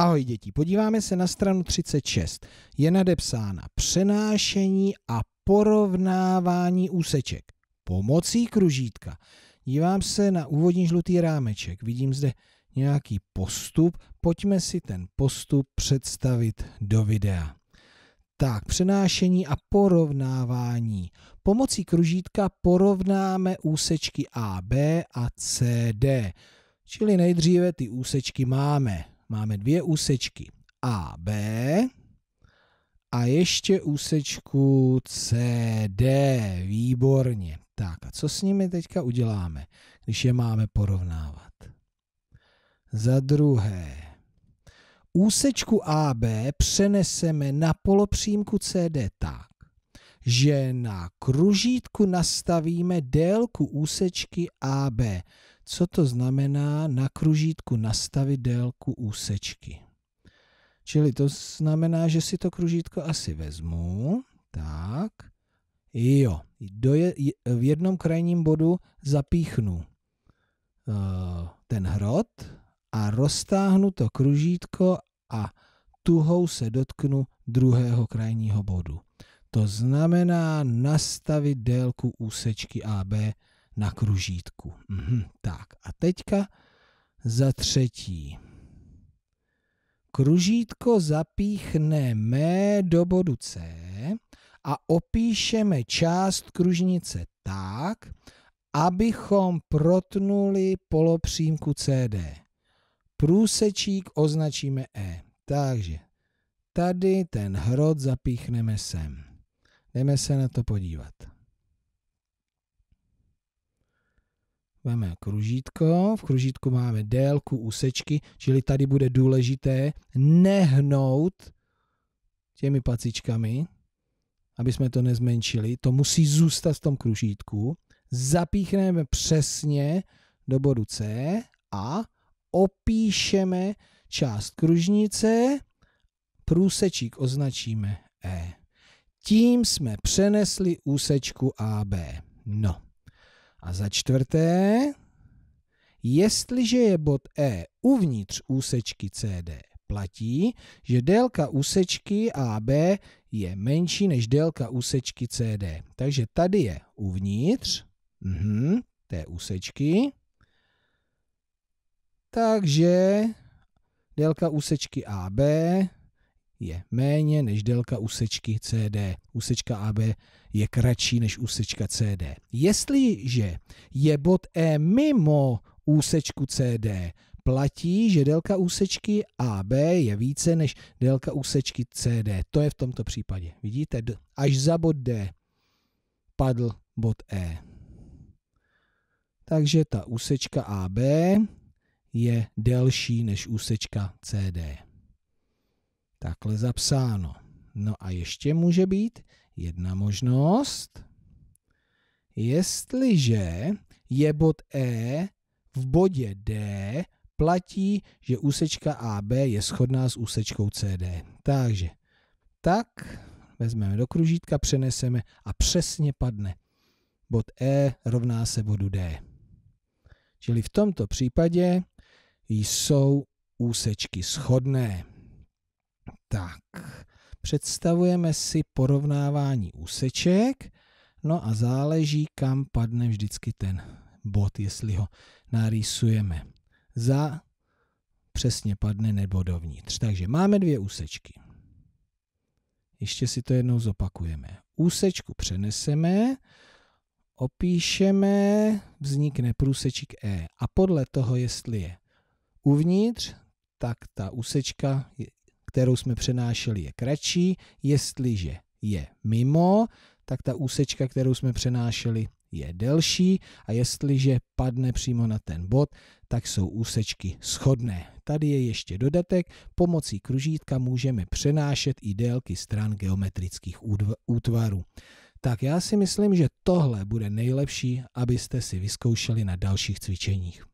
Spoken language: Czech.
Ahoj děti, podíváme se na stranu 36. Je nadepsána přenášení a porovnávání úseček pomocí kružítka. Dívám se na úvodní žlutý rámeček, vidím zde nějaký postup, pojďme si ten postup představit do videa. Tak, přenášení a porovnávání. Pomocí kružítka porovnáme úsečky AB a CD, čili nejdříve ty úsečky máme. Máme dvě úsečky AB a ještě úsečku CD. Výborně. Tak a co s nimi teďka uděláme, když je máme porovnávat? Za druhé, úsečku AB přeneseme na polopřímku CD tak, že na kružítku nastavíme délku úsečky AB co to znamená na kružítku nastavit délku úsečky. Čili to znamená, že si to kružítko asi vezmu. Tak. Jo. Do je, v jednom krajním bodu zapíchnu uh, ten hrot a roztáhnu to kružítko a tuhou se dotknu druhého krajního bodu. To znamená nastavit délku úsečky AB na kružítku. Mhm, tak a teďka za třetí. Kružítko zapíchneme do bodu C a opíšeme část kružnice tak, abychom protnuli polopřímku CD. Průsečík označíme E. Takže tady ten hrot zapíchneme sem. Jdeme se na to podívat. Veme kružítko, v kružítku máme délku úsečky, čili tady bude důležité nehnout těmi pacičkami, aby jsme to nezmenšili. To musí zůstat v tom kružítku. Zapíchneme přesně do bodu C a opíšeme část kružnice, průsečík označíme E. Tím jsme přenesli úsečku AB. No. A za čtvrté, jestliže je bod E uvnitř úsečky CD, platí, že délka úsečky AB je menší než délka úsečky CD. Takže tady je uvnitř mh, té úsečky. Takže délka úsečky AB je méně než délka úsečky CD. Úsečka AB je kratší než úsečka CD. Jestliže je bod E mimo úsečku CD, platí, že délka úsečky AB je více než délka úsečky CD. To je v tomto případě. Vidíte, až za bod D padl bod E. Takže ta úsečka AB je delší než úsečka CD. Takhle zapsáno. No a ještě může být jedna možnost. Jestliže je bod E v bodě D, platí, že úsečka AB je shodná s úsečkou CD. Takže tak vezmeme do kružítka, přeneseme a přesně padne. Bod E rovná se bodu D. Čili v tomto případě jsou úsečky shodné tak, představujeme si porovnávání úseček, no a záleží, kam padne vždycky ten bod, jestli ho narýsujeme za, přesně padne nebo dovnitř. Takže máme dvě úsečky. Ještě si to jednou zopakujeme. Úsečku přeneseme, opíšeme, vznikne průsečík E. A podle toho, jestli je uvnitř, tak ta úsečka kterou jsme přenášeli, je kratší. Jestliže je mimo, tak ta úsečka, kterou jsme přenášeli, je delší a jestliže padne přímo na ten bod, tak jsou úsečky schodné. Tady je ještě dodatek, pomocí kružítka můžeme přenášet i délky stran geometrických útvarů. Tak já si myslím, že tohle bude nejlepší, abyste si vyzkoušeli na dalších cvičeních.